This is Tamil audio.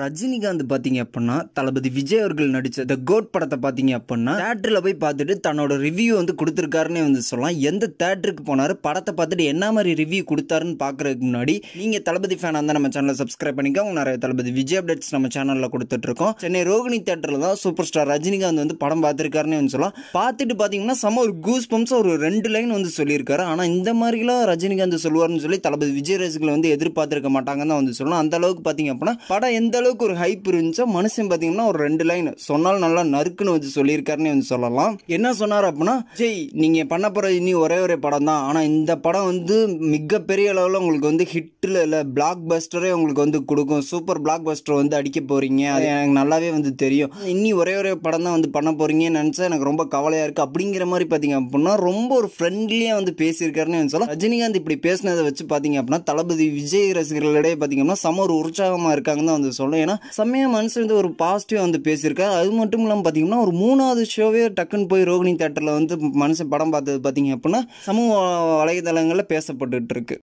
ரஜினிகாந்த் பார்த்தீங்க அப்படின்னா தளபதி விஜய் அவர்கள் நடித்த த கோட் படத்தை பார்த்தீங்க அப்படின்னா தேட்டர்ல போய் பார்த்துட்டு தன்னோட ரிவ்யூ வந்து கொடுத்துருக்காருன்னு வந்து சொல்லலாம் எந்த தேட்டருக்கு போனாரு படத்தை பார்த்துட்டு என்ன மாதிரி ரிவ்யூ கொடுத்தாருன்னு பாக்குறதுக்கு முன்னாடி நீங்க தளபதி ஃபேனா இருந்தால் நம்ம சேனல சப்ஸ்கிரைப் பண்ணிக்கோங்க நிறைய தளபதி விஜய் அப்டேட்ஸ் நம்ம சேனலில் கொடுத்துட்ருக்கோம் சென்னை ரோகிணி தேட்டர்ல தான் சூப்பர் ஸ்டார் ரஜினிகாந்த் வந்து படம் பார்த்திருக்காருன்னு வந்து சொல்லலாம் பார்த்துட்டு பார்த்தீங்கன்னா சம ஒரு கூஸ் பம்ஸ் ஒரு ரெண்டு லைன் வந்து சொல்லியிருக்காரு ஆனால் இந்த மாதிரிலாம் ரஜினிகாந்த் சொல்லுவார்னு சொல்லி தளபதி விஜய் ரசிகளை வந்து எதிர்பார்த்திருக்க மாட்டாங்கன்னு தான் வந்து சொல்லலாம் அந்த அளவுக்கு பார்த்தீங்க அப்படின்னா படம் எந்த அளவுக்கு ஒரு ஹைப் இருந்துச்சா மனுஷன் பார்த்தீங்கன்னா ஒரு ரெண்டு லைன் சொன்னாலும் நல்லா நறுக்குன்னு வச்சு சொல்லியிருக்காருன்னு வந்து சொல்லலாம் என்ன சொன்னார் அப்படின்னா ஜெய் நீங்கள் பண்ண போகிற இனி ஒரே ஒரே படம் தான் ஆனால் இந்த படம் வந்து மிகப்பெரிய அளவில் உங்களுக்கு வந்து ஹிட்டில் இல்லை பிளாக் பஸ்டரே உங்களுக்கு வந்து கொடுக்கும் சூப்பர் பிளாக் பஸ்டர் வந்து அடிக்க போகிறீங்க அது எனக்கு நல்லாவே வந்து தெரியும் இனி ஒரே ஒரே படம் தான் வந்து பண்ண போகிறீங்கன்னு நினச்சா எனக்கு ரொம்ப கவலையாக இருக்குது அப்படிங்கிற மாதிரி பார்த்தீங்க அப்படின்னா ரொம்ப ஒரு ஃப்ரெண்ட்லியாக வந்து பேசியிருக்காருன்னு வந்து சொல்லலாம் ரஜினிகாந்த் இப்படி பேசினதை வச்சு பார்த்தீங்க அப்படின்னா தளபதி விஜய் ரசிகர்களிடையே பார்த்தீங்கன்னா சம ஒரு உற்சாகமாக இருக்காங்கன்னு தான் வந்து சொல்லணும் ஏன்னா செம்மையாக மனசு வந்து ஒரு பாசிட்டிவாக வந்து பேசியிருக்காரு அது மட்டும் இல்லாமல் பார்த்தீங்கன்னா ஒரு மூணாவது ஷோவே டக்குன்னு போய் ரோகிணி தேட்டரில் வந்து மனுஷன் படம் பார்த்தது பார்த்தீங்க அப்படின்னா சமூக வலைதளங்களில் பேசப்பட்டுகிட்டு இருக்கு